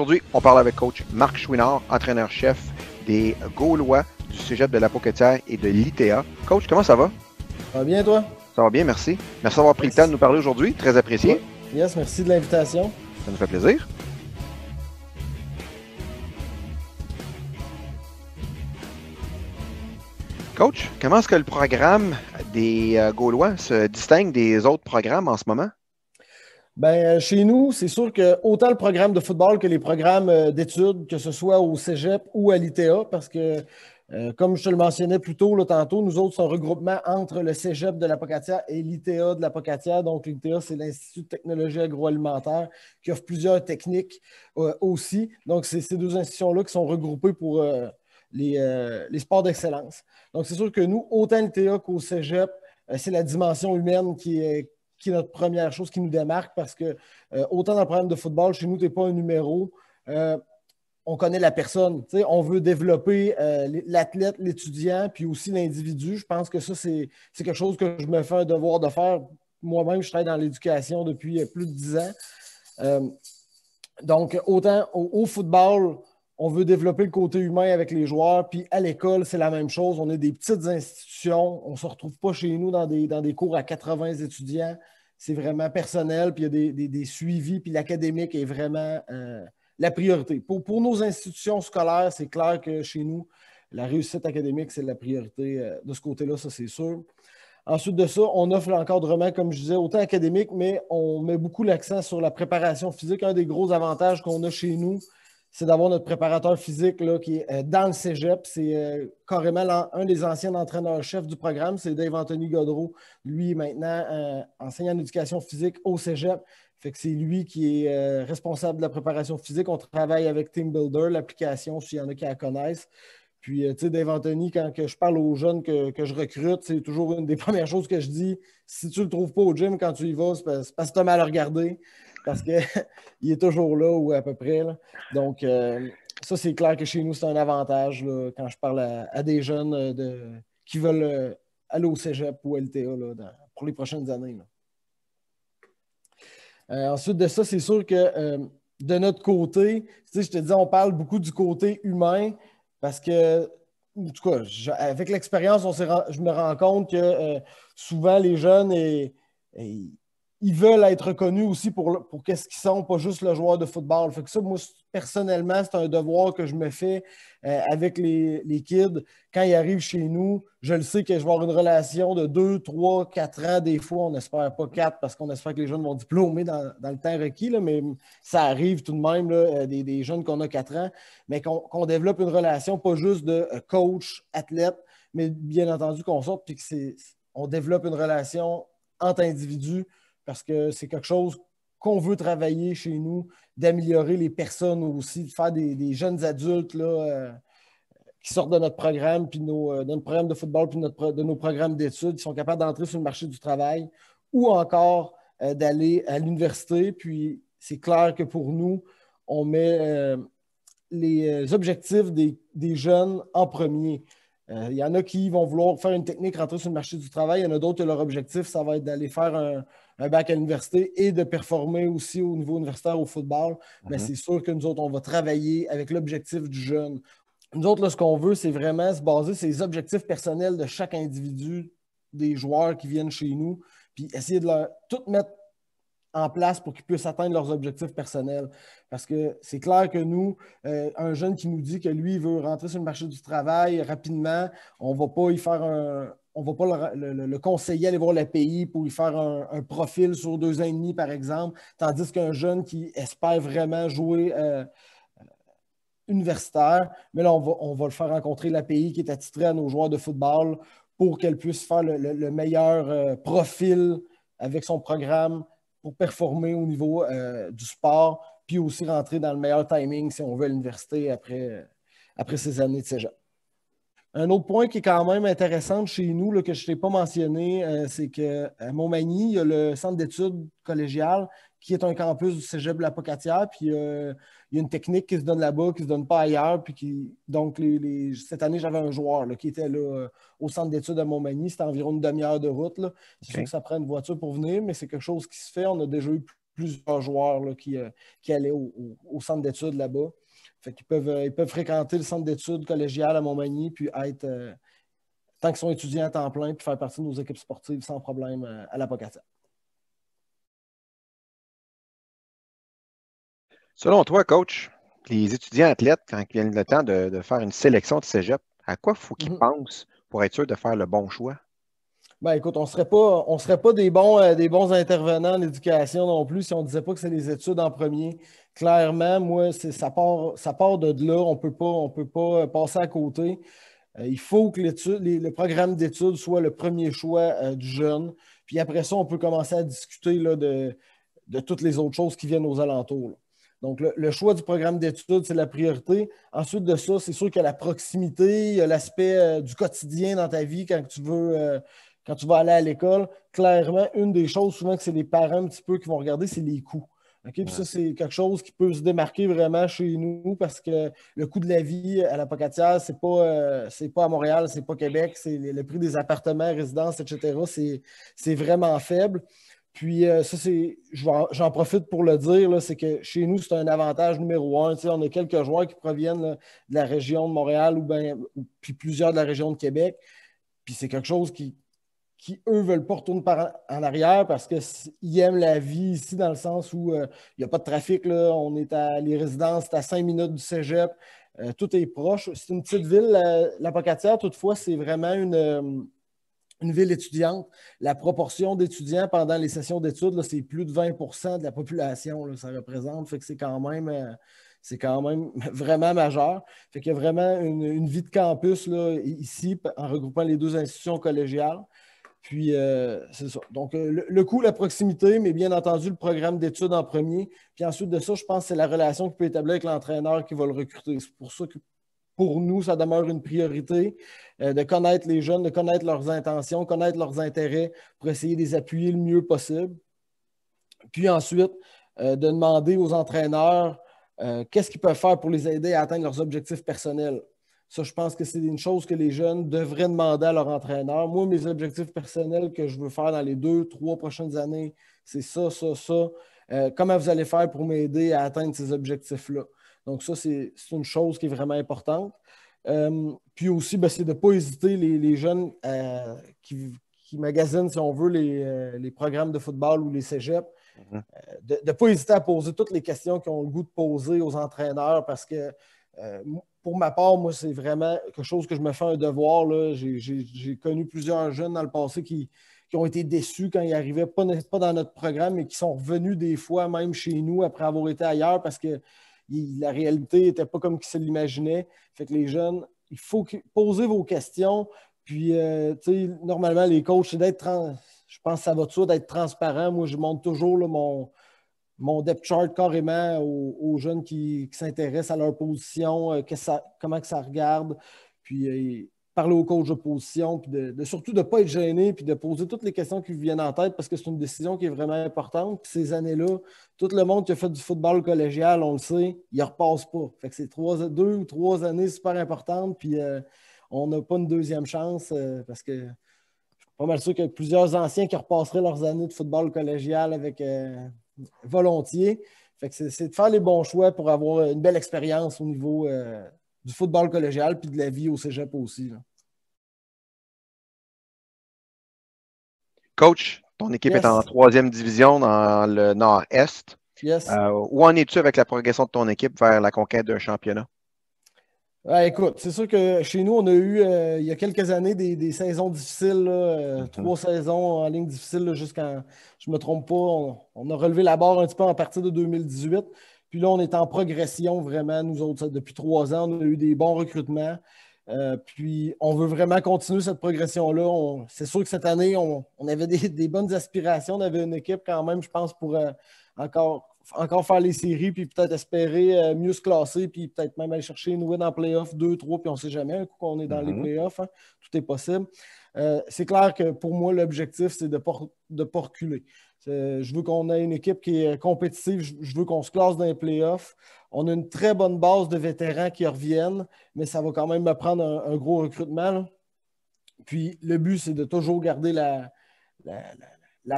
Aujourd'hui, on parle avec coach Marc Chouinard, entraîneur-chef des Gaulois du cégep de la Poquetière et de l'ITA. Coach, comment ça va? Ça va bien, toi? Ça va bien, merci. Merci d'avoir pris le temps de nous parler aujourd'hui. Très apprécié. Yes, merci de l'invitation. Ça nous fait plaisir. Coach, comment est-ce que le programme des euh, Gaulois se distingue des autres programmes en ce moment? Bien, euh, chez nous, c'est sûr que autant le programme de football que les programmes euh, d'études, que ce soit au Cégep ou à l'ITA, parce que, euh, comme je te le mentionnais plus tôt, tantôt, nous autres, c'est un regroupement entre le Cégep de la et l'ITA de la Donc, l'ITA, c'est l'Institut de technologie agroalimentaire qui offre plusieurs techniques aussi. Donc, c'est ces deux institutions-là qui sont regroupées pour les, les, sports d'excellence. Donc, c'est sûr que nous, autant l'ITA qu'au Cégep, c'est la dimension humaine qui est qui est notre première chose qui nous démarque parce que euh, autant dans le problème de football, chez nous, tu n'es pas un numéro. Euh, on connaît la personne. On veut développer euh, l'athlète, l'étudiant, puis aussi l'individu. Je pense que ça, c'est quelque chose que je me fais un devoir de faire. Moi-même, je travaille dans l'éducation depuis plus de dix ans. donc, autant au football, on veut développer le côté humain avec les joueurs. Puis à l'école, c'est la même chose. On est des petites institutions. On ne se retrouve pas chez nous dans des, cours à 80 étudiants. C'est vraiment personnel. Puis il y a des, suivis. Puis l'académique est vraiment euh, la priorité. Pour, nos institutions scolaires, c'est clair que chez nous, la réussite académique, c'est la priorité euh, de ce côté-là, ça c'est sûr. Ensuite de ça, on offre l'encadrement, comme je disais, autant académique, mais on met beaucoup l'accent sur la préparation physique. Un des gros avantages qu'on a chez nous, c'est d'avoir notre préparateur physique qui est euh, dans le cégep. C'est euh, carrément un des anciens entraîneurs-chefs du programme, c'est Dave-Anthony Godreau. Lui, maintenant, euh, enseignant d'éducation en éducation physique au cégep. Fait c'est lui qui est responsable de la préparation physique. On travaille avec Team Builder, l'application, s'il y en a qui la connaissent. Puis, euh, tu sais, Dave Anthony, quand je parle aux jeunes que, je recrute, c'est toujours une des premières choses que je dis. Si tu le trouves pas au gym quand tu y vas, c'est parce, que tu as mal regardé, parce qu'il est toujours là ou à peu près. Donc, euh, ça, c'est clair que chez nous, c'est un avantage quand je parle à, des jeunes euh, qui veulent aller au cégep ou LTA là, pour les prochaines années. ensuite de ça, c'est sûr que de notre côté, tu sais je te dis, on parle beaucoup du côté humain. Parce que, en tout cas, avec l'expérience, je me rends compte que euh, souvent les jeunes, et ils veulent être reconnus aussi pour, qu'est-ce qu'ils sont, pas juste le joueur de football. que ça, moi, personnellement, c'est un devoir que je me fais euh, avec les, kids. Quand ils arrivent chez nous, je le sais que je vais avoir une relation de deux, trois, quatre ans. Des fois, on n'espère pas 4 parce qu'on espère que les jeunes vont diplômer dans, le temps requis, mais ça arrive tout de même, euh, des, jeunes qu'on a quatre ans, mais qu'on développe une relation pas juste de euh, coach, athlète, mais bien entendu qu'on sorte, et qu'on développe une relation entre individus parce que c'est quelque chose qu'on veut travailler chez nous, d'améliorer les personnes aussi, de faire des, jeunes adultes là, euh, qui sortent de notre programme, puis de euh, notre programme de football, puis de nos programmes d'études, qui sont capables d'entrer sur le marché du travail ou encore euh, d'aller à l'université. Puis c'est clair que pour nous, on met les objectifs des, des, jeunes en premier. Il y en a qui vont vouloir faire une technique, rentrer sur le marché du travail. Il y en a d'autres, leur objectif, ça va être d'aller faire un, un bac à l'université et de performer aussi au niveau universitaire au football, mais mhm. c'est sûr que nous autres, on va travailler avec l'objectif du jeune. Nous autres, là, ce qu'on veut, c'est vraiment se baser sur les objectifs personnels de chaque individu, des joueurs qui viennent chez nous, puis essayer de leur tout mettre en place pour qu'ils puissent atteindre leurs objectifs personnels. Parce que c'est clair que nous, euh, un jeune qui nous dit que lui, il veut rentrer sur le marché du travail rapidement, on ne va pas y faire un, on ne va pas le, conseiller à aller voir l'API pour lui faire un, profil sur deux ans et demi, par exemple, tandis qu'un jeune qui espère vraiment jouer euh, euh, universitaire, mais là, on va, le faire rencontrer l'API qui est attitrée à nos joueurs de football pour qu'elle puisse faire le, meilleur euh, profil avec son programme pour performer au niveau du sport, puis aussi rentrer dans le meilleur timing si on veut à l'université après, après ces années de séjour. Un autre point qui est quand même intéressant chez nous, que je ne t'ai pas mentionné, euh, c'est qu'à Montmagny, il y a le centre d'études collégiales qui est un campus du cégep de la Pocatière. Puis euh, il y a une technique qui se donne là-bas, qui ne se donne pas ailleurs. Puis donc, cette année, j'avais un joueur qui était là, euh, au centre d'études à Montmagny. C'était environ une demi-heure de route. C'est sûr que ça prend une voiture pour venir, mais c'est quelque chose qui se fait. On a déjà eu plusieurs joueurs qui, allaient au centre d'études là-bas. Fait peuvent, euh, ils peuvent fréquenter le centre d'études collégiales à Montmagny, puis être, euh, tant qu'ils sont étudiants à temps plein, puis faire partie de nos équipes sportives sans problème euh, à la Selon toi, coach, les étudiants athlètes, quand ils viennent le temps de, faire une sélection de cégep, à quoi faut qu'ils mhm. pensent pour être sûrs de faire le bon choix? Ben écoute, on serait on serait pas des bons, euh, des bons intervenants en éducation non plus si on disait pas que c'est les études en premier. Clairement, moi, c'est ça part, ça de là. On peut pas, on peut pas euh, passer à côté. Euh, il faut que l'étude, le programme d'études soit le premier choix du jeune. Puis après ça, on peut commencer à discuter là, de, toutes les autres choses qui viennent aux alentours. Donc, le, choix du programme d'études, c'est la priorité. Ensuite de ça, c'est sûr qu'il y a la proximité, l'aspect du quotidien dans ta vie quand tu veux, quand tu vas aller à l'école, clairement, une des choses souvent que c'est les parents un petit peu qui vont regarder, c'est les coûts. Ok, ça, c'est quelque chose qui peut se démarquer vraiment chez nous parce que le coût de la vie à la Pocatière, c'est pas, euh, pas à Montréal, c'est pas Québec, c'est le, prix des appartements, résidences, etc. C'est vraiment faible. Puis euh, ça, j'en profite pour le dire, c'est que chez nous, c'est un avantage numéro un. on a quelques joueurs qui proviennent de la région de Montréal ou ben, puis plusieurs de la région de Québec. Puis c'est quelque chose qui, qui, eux, ne veulent pas retourner en arrière parce qu'ils aiment la vie ici, dans le sens où euh, il n'y a pas de trafic. Là. On est à les résidences, c'est à cinq minutes du cégep. Euh, tout est proche. C'est une petite ville, la, Toutefois, c'est vraiment euh, une, ville étudiante. La proportion d'étudiants pendant les sessions d'études, c'est plus de 20 de la population. ça représente. Fait que c'est quand même. c'est quand même vraiment majeur. Fait qu'il y a vraiment une, vie de campus là, ici, en regroupant les deux institutions collégiales. Puis, euh, c'est ça. Donc, euh, le, coût, la proximité, mais bien entendu, le programme d'études en premier. Puis ensuite de ça, je pense que c'est la relation qu'il peut établir avec l'entraîneur qui va le recruter. C'est pour ça que pour nous, ça demeure une priorité euh, de connaître les jeunes, de connaître leurs intentions, connaître leurs intérêts pour essayer de les appuyer le mieux possible. Puis ensuite, de demander aux entraîneurs qu'est-ce qu'ils peuvent faire pour les aider à atteindre leurs objectifs personnels. Ça, je pense que c'est une chose que les jeunes devraient demander à leur entraîneur. Moi, mes objectifs personnels que je veux faire dans les deux, trois prochaines années, c'est ça, ça, ça. Euh, comment vous allez faire pour m'aider à atteindre ces objectifs-là? Donc, ça, c'est une chose qui est vraiment importante. Euh, puis aussi, ben, c'est de ne pas hésiter les, jeunes euh, qui, magasinent, si on veut, les, programmes de football ou les cégeps, mm-hmm. de ne pas hésiter à poser toutes les questions qu'ils ont le goût de poser aux entraîneurs parce que pour ma part, moi, c'est vraiment quelque chose que je me fais un devoir. J'ai connu plusieurs jeunes dans le passé qui, ont été déçus quand ils n'arrivaient pas, dans notre programme, mais qui sont revenus des fois même chez nous après avoir été ailleurs parce que la réalité n'était pas comme qu'ils se l'imaginaient. Fait que les jeunes, il faut poser vos questions. Puis, euh, tu sais, normalement, les coachs, d'être, je pense que ça va de d'être transparent. Moi, je montre toujours mon, mon depth chart carrément aux, jeunes qui, s'intéressent à leur position, euh, comment que ça regarde, puis euh, parler aux coachs de position, puis de, surtout de ne pas être gêné, puis de poser toutes les questions qui vous viennent en tête parce que c'est une décision qui est vraiment importante. ces années-là, tout le monde qui a fait du football collégial, on le sait, il ne repasse pas. Fait que c'est deux ou trois années super importantes, puis euh, on n'a pas une deuxième chance parce que je suis pas mal sûr qu'il y a plusieurs anciens qui repasseraient leurs années de football collégial avec volontiers. c'est, de faire les bons choix pour avoir une belle expérience au niveau euh, du football collégial puis de la vie au cégep aussi. Coach, ton équipe est en troisième division dans le Nord-Est. Euh, où en es-tu avec la progression de ton équipe vers la conquête d'un championnat? écoute, c'est sûr que chez nous, on a eu, euh, il y a quelques années, des, des saisons difficiles, euh, mhm. trois saisons en ligne difficile jusqu'en, je ne me trompe pas, on, a relevé la barre un petit peu en partir de 2018. Puis là, on est en progression vraiment, nous autres, depuis trois ans, on a eu des bons recrutements. Euh, puis on veut vraiment continuer cette progression-là. c'est sûr que cette année, on, avait des, des, bonnes aspirations, on avait une équipe quand même, je pense, pour encore encore faire les séries, puis peut-être espérer euh, mieux se classer, puis peut-être même aller chercher une win en playoff deux, trois, puis on ne sait jamais, un coup qu'on est dans les mhm. playoffs, hein, tout est possible. Euh, c'est clair que pour moi, l'objectif, c'est de ne pas, reculer. Je veux qu'on ait une équipe qui est compétitive, je, veux qu'on se classe dans les playoffs. On a une très bonne base de vétérans qui reviennent, mais ça va quand même me prendre un, gros recrutement. Puis le but, c'est de toujours garder la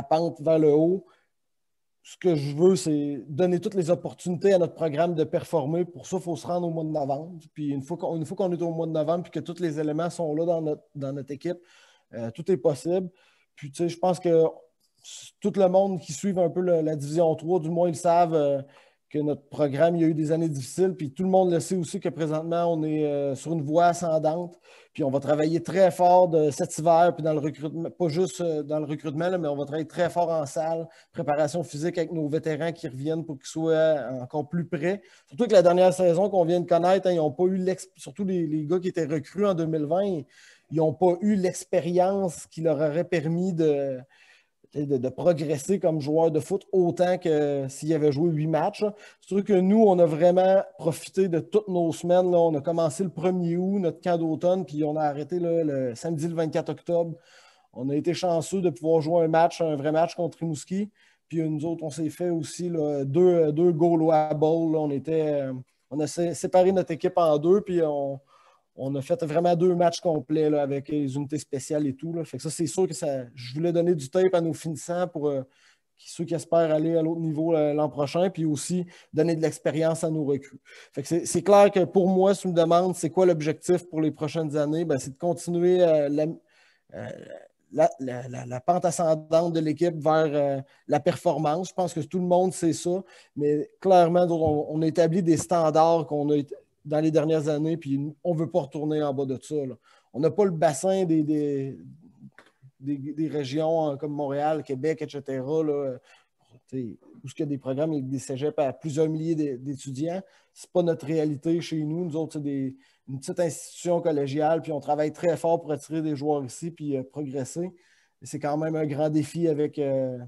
pente vers le haut ce que je veux, c'est donner toutes les opportunités à notre programme de performer. Pour ça, il faut se rendre au mois de novembre. Puis une fois qu'on est au mois de novembre, puis que tous les éléments sont là dans notre, équipe, euh, tout est possible. Puis, je pense que tout le monde qui suit un peu la division 3, du moins, ils savent. Euh, que notre programme, il y a eu des années difficiles, puis tout le monde le sait aussi que présentement, on est euh, sur une voie ascendante, puis on va travailler très fort de cet hiver, puis dans le recrutement, pas juste euh, dans le recrutement, mais on va travailler très fort en salle, préparation physique avec nos vétérans qui reviennent pour qu'ils soient euh, encore plus prêts. Surtout que la dernière saison qu'on vient de connaître, hein, ils pas eu surtout les, les, gars qui étaient recrues en 2020, ils n'ont pas eu l'expérience qui leur aurait permis de de, progresser comme joueur de foot autant que s'il avait joué huit matchs. C'est sûr que nous, on a vraiment profité de toutes nos semaines. Là. On a commencé le 1er août, notre camp d'automne, puis on a arrêté le samedi le 24 octobre. On a été chanceux de pouvoir jouer un match, un vrai match contre Rimouski. Puis nous autres, on s'est fait aussi deux, deux goals ball On, était, euh, on a séparé notre équipe en deux, puis on, on a fait vraiment deux matchs complets avec les unités spéciales et tout. Là. Fait ça, c'est sûr que ça, je voulais donner du tape à nos finissants pour euh, ceux qui espèrent aller à l'autre niveau euh, l'an prochain, puis aussi donner de l'expérience à nos recrues. c'est, clair que pour moi, si on me demande c'est quoi l'objectif pour les prochaines années, ben, c'est de continuer euh, la, pente ascendante de l'équipe vers la performance. Je pense que tout le monde sait ça, mais clairement, on, on établit des standards qu'on a dans les dernières années, puis on ne veut pas retourner en bas de ça. On n'a pas le bassin des, des, régions hein, comme Montréal, Québec, etc., là, où ce y a des programmes avec des cégeps à plusieurs milliers d'étudiants. Ce n'est pas notre réalité chez nous. Nous autres, c'est une petite institution collégiale, puis on travaille très fort pour attirer des joueurs ici, puis euh, progresser. C'est quand même un grand défi avec, euh,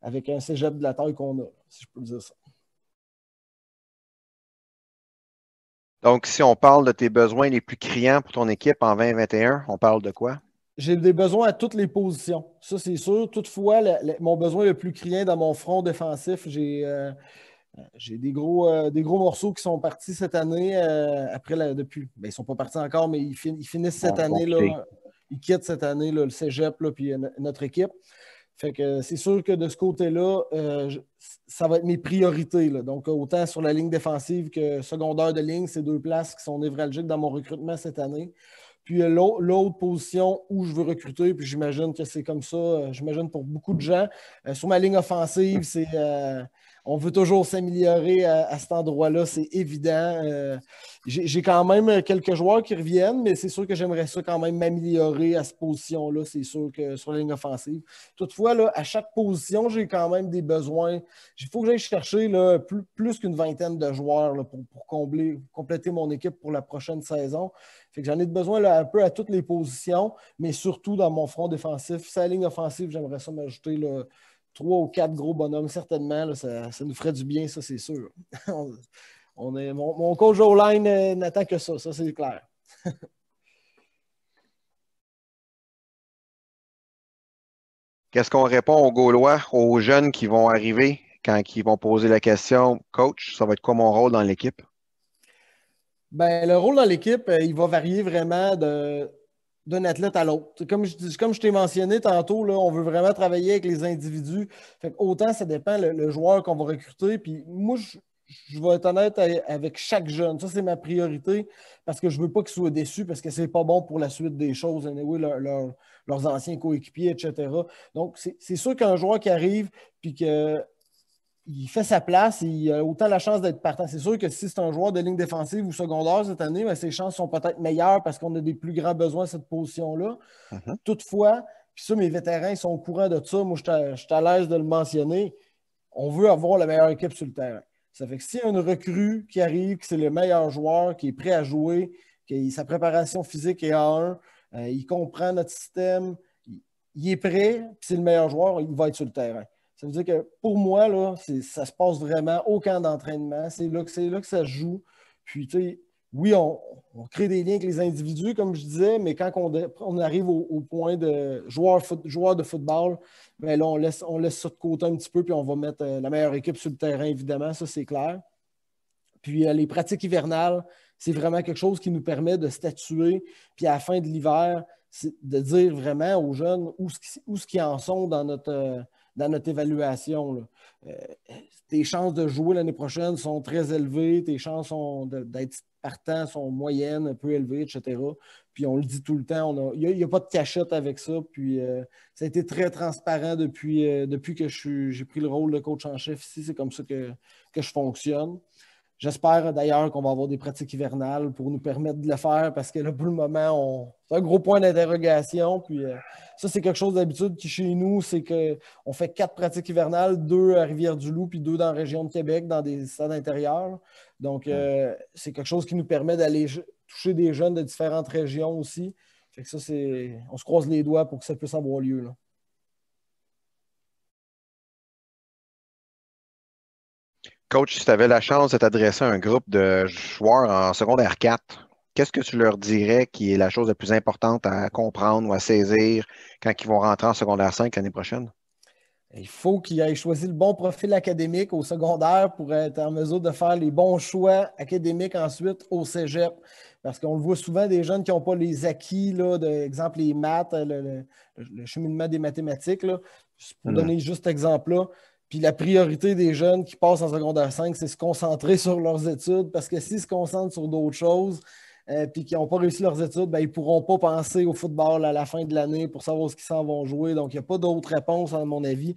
avec un cégep de la taille qu'on a, si je peux dire ça. Donc, si on parle de tes besoins les plus criants pour ton équipe en 2021, on parle de quoi? J'ai des besoins à toutes les positions. Ça, c'est sûr. Toutefois, mon besoin le plus criant dans mon front défensif, j'ai euh, des, gros, euh, des gros morceaux qui sont partis cette année. Euh, après, depuis, ben, ils ne sont pas partis encore, mais ils, finissent cette ah, année. Là, ils quittent cette année le cégep, et puis notre équipe. Fait que c'est sûr que de ce côté-là, euh, ça va être mes priorités. Donc, autant sur la ligne défensive que secondaire de ligne, c'est deux places qui sont névralgiques dans mon recrutement cette année. Puis euh, l'autre position où je veux recruter, puis j'imagine que c'est comme ça, euh, j'imagine pour beaucoup de gens. sur ma ligne offensive, c'est on veut toujours s'améliorer à, cet endroit-là, c'est évident. Euh, j'ai quand même quelques joueurs qui reviennent, mais c'est sûr que j'aimerais ça quand même m'améliorer à cette position-là, c'est sûr que sur la ligne offensive. Toutefois, là, à chaque position, j'ai quand même des besoins. Il faut que j'aille chercher plus, plus qu'une vingtaine de joueurs pour, combler, compléter mon équipe pour la prochaine saison. Fait que j'en ai besoin là, un peu à toutes les positions, mais surtout dans mon front défensif. Sa ligne offensive, j'aimerais ça m'ajouter trois ou quatre gros bonhommes, certainement. ça, nous ferait du bien, ça, c'est sûr. On est, mon, coach online euh, n'attend que ça, ça, c'est clair. Qu'est-ce qu'on répond aux Gaulois, aux jeunes qui vont arriver quand ils vont poser la question, coach, ça va être quoi mon rôle dans l'équipe? Ben, le rôle dans l'équipe, euh, il va varier vraiment de, d'un athlète à l'autre. Comme je, comme je t'ai mentionné tantôt, là, on veut vraiment travailler avec les individus. autant ça dépend le, joueur qu'on va recruter. Puis moi, je, je, vais être honnête avec chaque jeune. Ça, c'est ma priorité parce que je ne veux pas qu'ils soient déçus parce que ce n'est pas bon pour la suite des choses. leurs anciens coéquipiers, etc. Donc, c'est sûr qu'un joueur qui arrive puis que il fait sa place il a autant la chance d'être partant. C'est sûr que si c'est un joueur de ligne défensive ou secondaire cette année, ben, ses chances sont peut-être meilleures parce qu'on a des plus grands besoins à cette position-là. Mhm. Toutefois, puis ça, mes vétérans sont au courant de ça. Moi, je suis à, l'aise de le mentionner. On veut avoir la meilleure équipe sur le terrain. Ça fait que s'il y a une recrue qui arrive, que c'est le meilleur joueur, qui est prêt à jouer, que sa préparation physique est à un, euh, il comprend notre système, il est prêt, puis c'est le meilleur joueur, il va être sur le terrain dire que pour moi, là, ça se passe vraiment au camp d'entraînement. C'est là, là, que ça joue. Puis, tu sais, oui, on, crée des liens avec les individus, comme je disais, mais quand on, arrive au, point de joueur, de football, mais ben là, on laisse, on laisse ça de côté un petit peu, puis on va mettre euh, la meilleure équipe sur le terrain, évidemment, ça c'est clair. Puis euh, les pratiques hivernales, c'est vraiment quelque chose qui nous permet de statuer, puis à la fin de l'hiver, de dire vraiment aux jeunes où, où ce qu'ils en sont dans notre, euh, dans notre évaluation. Euh, tes chances de jouer l'année prochaine sont très élevées, tes chances d'être partant sont moyennes, un peu élevées, etc. Puis on le dit tout le temps, il n'y a, pas de cachette avec ça. Puis euh, ça a été très transparent depuis, euh, depuis que j'ai pris le rôle de coach en chef ici. C'est comme ça que je fonctionne. J'espère d'ailleurs qu'on va avoir des pratiques hivernales pour nous permettre de le faire parce que là, pour le moment, c'est un gros point d'interrogation. Puis euh, ça, c'est quelque chose d'habitude qui, chez nous, c'est qu'on fait quatre pratiques hivernales, deux à Rivière-du-Loup, puis deux dans la région de Québec, dans des salles intérieurs. Donc, euh, c'est quelque chose qui nous permet d'aller toucher des jeunes de différentes régions aussi. Fait que ça, c'est. On se croise les doigts pour que ça puisse avoir lieu. Là. Coach, si tu avais la chance de t'adresser à un groupe de joueurs en secondaire 4, qu'est-ce que tu leur dirais qui est la chose la plus importante à comprendre ou à saisir quand ils vont rentrer en secondaire 5 l'année prochaine? Il faut qu'ils aient choisi le bon profil académique au secondaire pour être en mesure de faire les bons choix académiques ensuite au cégep. Parce qu'on le voit souvent, des jeunes qui n'ont pas les acquis, là, exemple les maths, le, cheminement des mathématiques. Pour hmm. donner juste exemple-là, puis la priorité des jeunes qui passent en secondaire 5, c'est se concentrer sur leurs études parce que s'ils se concentrent sur d'autres choses, et euh, puis qui n'ont pas réussi leurs études, ben, ils ne pourront pas penser au football à la fin de l'année pour savoir ce qu'ils s'en vont jouer. Donc, il n'y a pas d'autre réponse, à mon avis,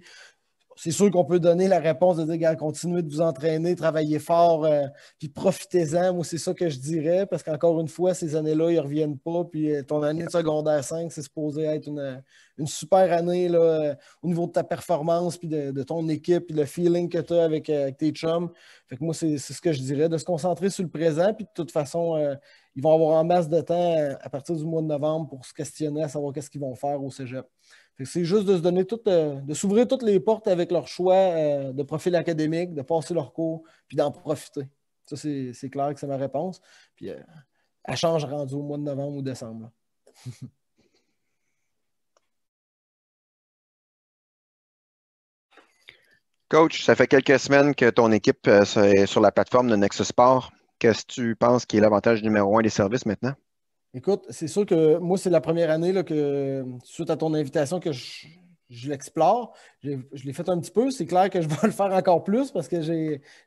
c'est sûr qu'on peut donner la réponse de dire, continuez de vous entraîner, travaillez fort, euh, puis profitez-en. Moi, c'est ça que je dirais, parce qu'encore une fois, ces années-là, ils ne reviennent pas. Puis euh, ton année de secondaire 5, c'est supposé être une, euh, super année là, au niveau de ta performance, puis de, ton équipe, puis le feeling que tu as avec, tes chums. Fait que moi, c'est ce que je dirais, de se concentrer sur le présent, puis de toute façon, ils vont avoir en masse de temps à partir du mois de novembre pour se questionner à savoir qu'est-ce qu'ils vont faire au cégep. C'est juste de se donner euh, de s'ouvrir toutes les portes avec leur choix euh, de profil académique, de passer leur cours, puis d'en profiter. Ça, c'est clair que c'est ma réponse. Puis euh, change rendu au mois de novembre ou décembre. Coach, ça fait quelques semaines que ton équipe euh, est sur la plateforme de Nexus Sport. Qu'est-ce que tu penses qui est l'avantage numéro un des services maintenant? Écoute, c'est sûr que moi, c'est la première année là, que, suite à ton invitation, que je, l'explore. Je, l'ai fait un petit peu. C'est clair que je vais le faire encore plus parce que je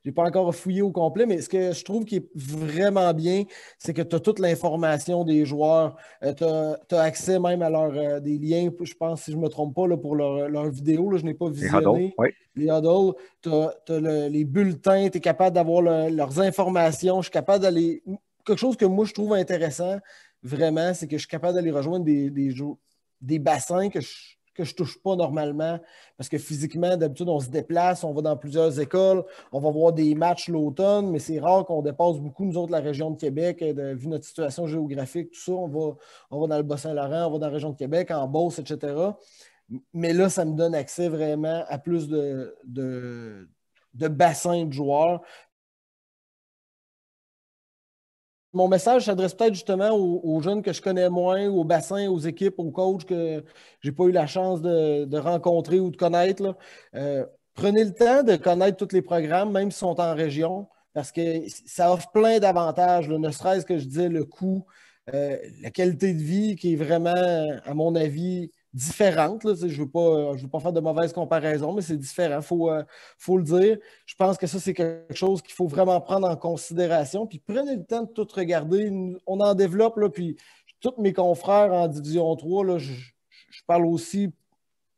n'ai pas encore fouillé au complet. Mais ce que je trouve qui est vraiment bien, c'est que tu as toute l'information des joueurs. Euh, tu as, accès même à leurs euh, des liens, je pense, si je ne me trompe pas, là, pour leur, leur vidéo. je n'ai pas visionné. Les Tu as les bulletins. Tu es capable d'avoir leurs informations. Je suis capable d'aller. Quelque chose que moi, je trouve intéressant vraiment, c'est que je suis capable d'aller rejoindre des, des, des bassins que je que touche pas normalement. Parce que physiquement, d'habitude, on se déplace, on va dans plusieurs écoles, on va voir des matchs l'automne, mais c'est rare qu'on dépasse beaucoup, nous autres, la région de Québec, euh, vu notre situation géographique, tout ça. On va, on va dans le Bas-Saint-Laurent, on va dans la région de Québec, en Beauce, etc. Mais là, ça me donne accès vraiment à plus de, de, de bassins de joueurs mon message s'adresse peut-être justement aux, jeunes que je connais moins, aux bassins, aux équipes, aux coachs que j'ai pas eu la chance de, rencontrer ou de connaître. Euh, prenez le temps de connaître tous les programmes, même s'ils sont en région, parce que ça offre plein d'avantages, ne serait-ce que je disais le coût, euh, la qualité de vie qui est vraiment, à mon avis, différente. Là, je ne veux, pas, euh, veux pas faire de mauvaise comparaison, mais c'est différent, il euh, faut, le dire. Je pense que ça, c'est quelque chose qu'il faut vraiment prendre en considération. Puis prenez le temps de tout regarder. On en développe, là, puis tous mes confrères en Division 3, je, parle aussi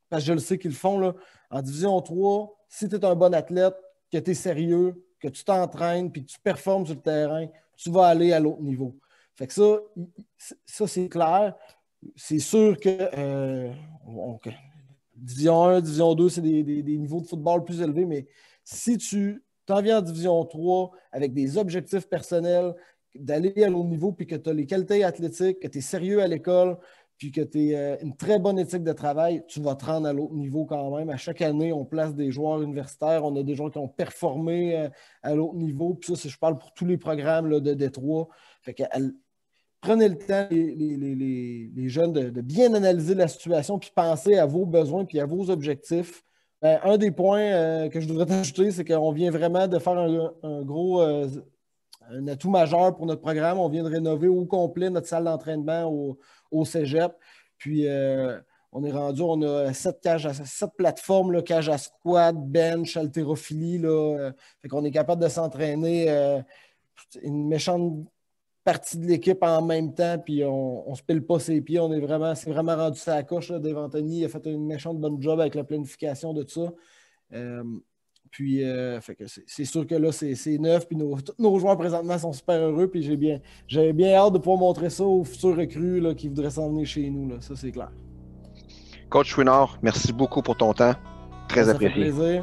parce que je le sais qu'ils le font. Là, en Division 3, si tu es un bon athlète, que tu es sérieux, que tu t'entraînes, puis que tu performes sur le terrain, tu vas aller à l'autre niveau. Fait que ça, ça c'est clair c'est sûr que euh, Division 1, Division 2, c'est des, niveaux de football plus élevés, mais si tu t'en viens en Division 3 avec des objectifs personnels, d'aller à l'autre niveau, puis que tu as les qualités athlétiques, que tu es sérieux à l'école, puis que tu as euh, une très bonne éthique de travail, tu vas te rendre à l'autre niveau quand même. À chaque année, on place des joueurs universitaires, on a des joueurs qui ont performé euh, à l'autre niveau. Puis ça, je parle pour tous les programmes de Détroit. Fait que, elle, prenez le temps, les, les, jeunes, de, bien analyser la situation, puis penser à vos besoins, puis à vos objectifs. Euh, un des points euh, que je voudrais t'ajouter, c'est qu'on vient vraiment de faire un, gros euh, un atout majeur pour notre programme. On vient de rénover au complet notre salle d'entraînement au, Cégep. Puis on est rendu, on a sept, sept plateformes, là, cage à squat, bench, haltérophilie. Là, fait qu'on est capable de s'entraîner une méchante partie de l'équipe en même temps, puis on, on se pile pas ses pieds. On est vraiment, c'est vraiment rendu ça à la coche. Là. il a fait une méchante bonne job avec la planification de tout ça. Euh, puis, euh, fait que c'est sûr que là, c'est neuf. Puis, nos, tous nos joueurs présentement sont super heureux. Puis, j'ai bien, j'avais bien hâte de pouvoir montrer ça aux futurs recrues qui voudraient s'en venir chez nous. Là. Ça, c'est clair. Coach Winard, merci beaucoup pour ton temps. Très apprécié.